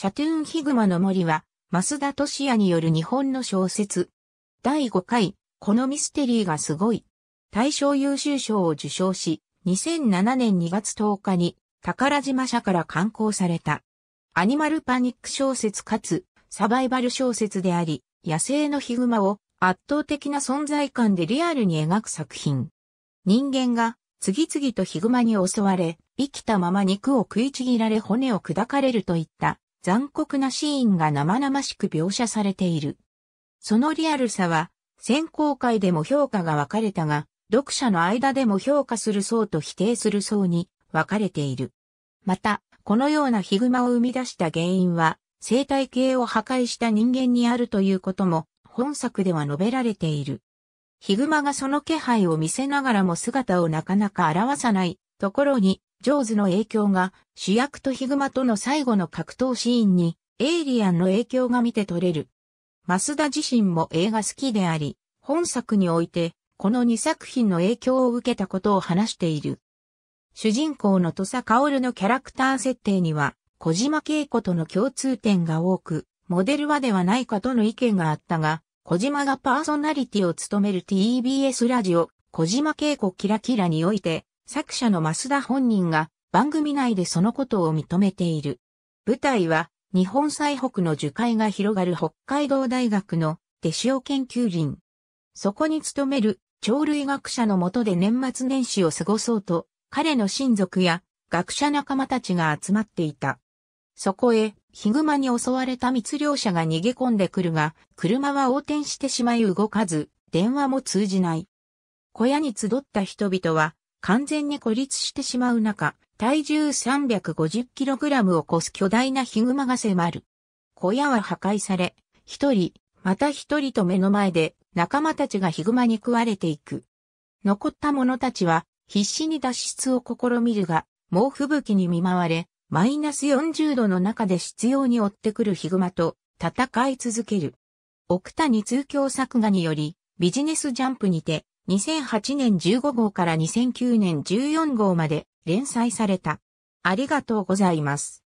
シャトゥーンヒグマの森は、増田敏也による日本の小説。第5回、このミステリーがすごい。大賞優秀賞を受賞し、2007年2月10日に、宝島社から刊行された。アニマルパニック小説かつ、サバイバル小説であり、野生のヒグマを圧倒的な存在感でリアルに描く作品。人間が次々とヒグマに襲われ、生きたまま肉を食いちぎられ骨を砕かれるといった残酷なシーンが生々しく描写されている。そのリアルさは、選考会でも評価が分かれたが、読者の間でも評価する層と否定する層に分かれている。また、このようなヒグマを生み出した原因は、生態系を破壊した人間にあるということも、本作では述べられている。ヒグマがその気配を見せながらも姿をなかなか表さないところにジョーズの影響が主役とヒグマとの最後の格闘シーンにエイリアンの影響が見て取れる。増田自身も映画好きであり、本作においてこの2作品の影響を受けたことを話している。主人公の土佐薫のキャラクター設定には小島恵子との共通点が多く、モデルはではないかとの意見があったが、小島がパーソナリティを務める TBS ラジオ、小島恵子キラキラにおいて、作者の増田本人が番組内でそのことを認めている。舞台は日本最北の樹海が広がる北海道大学の手塩研究林。そこに勤める鳥類学者のもとで年末年始を過ごそうと、彼の親族や学者仲間たちが集まっていた。そこへ、ヒグマに襲われた密漁者が逃げ込んでくるが、車は横転してしまい動かず、電話も通じない。小屋に集った人々は、完全に孤立してしまう中、体重 350kg を超す巨大なヒグマが迫る。小屋は破壊され、一人、また一人と目の前で仲間たちがヒグマに食われていく。残った者たちは必死に脱出を試みるが、猛吹雪に見舞われ、マイナス40度の中で執拗に追ってくるヒグマと戦い続ける。奥谷通教作画により、ビジネスジャンプにて、2008年15号から2009年14号まで連載された。ありがとうございます。